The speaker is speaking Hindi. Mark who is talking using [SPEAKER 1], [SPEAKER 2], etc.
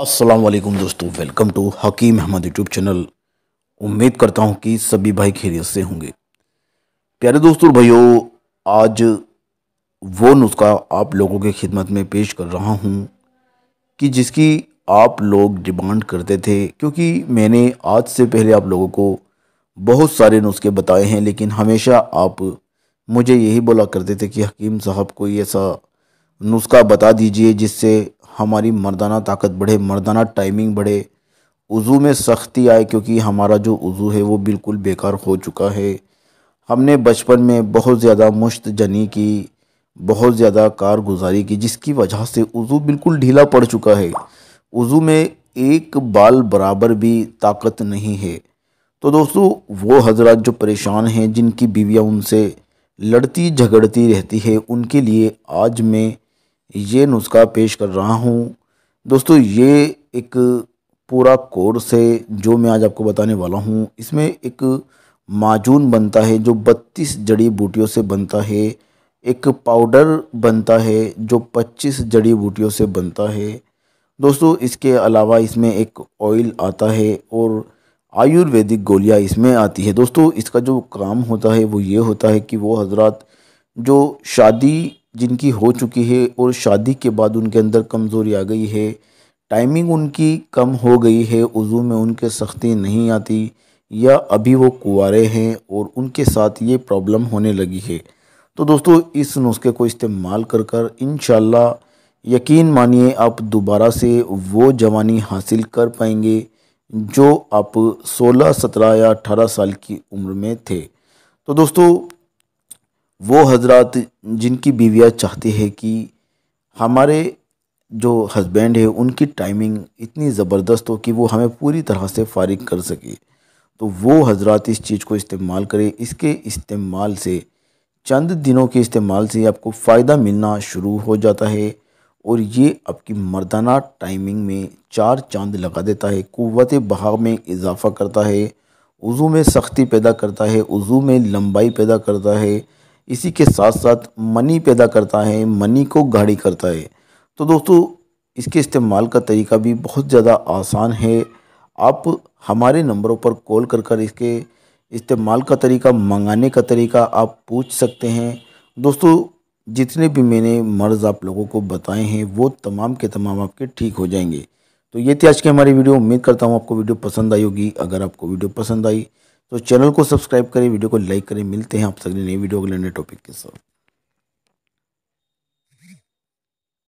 [SPEAKER 1] वालेकुम दोस्तों welcome to Hakim Ahmad YouTube channel उम्मीद करता हूँ कि सभी भाई खैरियत से होंगे प्यारे दोस्तों भाइयों आज वो नुस्खा आप लोगों के खिदमत में पेश कर रहा हूँ कि जिसकी आप लोग डिमांड करते थे क्योंकि मैंने आज से पहले आप लोगों को बहुत सारे नुस्खे बताए हैं लेकिन हमेशा आप मुझे यही बोला करते थे कि हकीम साहब कोई ऐसा नुस्खा बता दीजिए जिससे हमारी मर्दाना ताकत बढ़े मर्दाना टाइमिंग बढ़े वज़ू में सख्ती आए क्योंकि हमारा जो वज़ू है वो बिल्कुल बेकार हो चुका है हमने बचपन में बहुत ज़्यादा मुश्त जनी की बहुत ज़्यादा कारगुजारी की जिसकी वजह से वज़ू बिल्कुल ढीला पड़ चुका है वज़ू में एक बाल बराबर भी ताकत नहीं है तो दोस्तों वो हजरत जो परेशान हैं जिनकी बीवियाँ उनसे लड़ती झगड़ती रहती है उनके लिए आज मैं ये नुस्खा पेश कर रहा हूँ दोस्तों ये एक पूरा कोर्स है जो मैं आज आपको बताने वाला हूँ इसमें एक माजून बनता है जो 32 जड़ी बूटियों से बनता है एक पाउडर बनता है जो 25 जड़ी बूटियों से बनता है दोस्तों इसके अलावा इसमें एक ऑयल आता है और आयुर्वेदिक गोलियाँ इसमें आती है दोस्तों इसका जो काम होता है वो ये होता है कि वो हजरत जो शादी जिनकी हो चुकी है और शादी के बाद उनके अंदर कमज़ोरी आ गई है टाइमिंग उनकी कम हो गई है उज़ू में उनके सख्ती नहीं आती या अभी वो कुंवारे हैं और उनके साथ ये प्रॉब्लम होने लगी है तो दोस्तों इस नुस्खे को इस्तेमाल कर कर इन यकीन मानिए आप दोबारा से वो जवानी हासिल कर पाएंगे जो आप 16, 17 या 18 साल की उम्र में थे तो दोस्तों वो हजरत जिनकी बीवियाँ चाहती है कि हमारे जो हस्बैंड है उनकी टाइमिंग इतनी ज़बरदस्त हो कि वो हमें पूरी तरह से फारिग कर सके तो वो हजरत इस चीज़ को इस्तेमाल करें इसके इस्तेमाल से चंद दिनों के इस्तेमाल से आपको फ़ायदा मिलना शुरू हो जाता है और ये आपकी मर्दाना टाइमिंग में चार चांद लगा देता है क़वत बहाव में इजाफ़ा करता है वज़ू में सख्ती पैदा करता है वज़ू में लंबाई पैदा करता है इसी के साथ साथ मनी पैदा करता है मनी को गाड़ी करता है तो दोस्तों इसके इस्तेमाल का तरीका भी बहुत ज़्यादा आसान है आप हमारे नंबरों पर कॉल कर कर इसके इस्तेमाल का तरीका मंगाने का तरीका आप पूछ सकते हैं दोस्तों जितने भी मैंने मर्ज़ आप लोगों को बताए हैं वो तमाम के तमाम आपके ठीक हो जाएंगे तो ये थी आज की हमारी वीडियो उम्मीद करता हूँ आपको वीडियो पसंद आई होगी अगर आपको वीडियो पसंद आई तो चैनल को सब्सक्राइब करें वीडियो को लाइक करें मिलते हैं आप सभी नई वीडियो अगले नए टॉपिक के साथ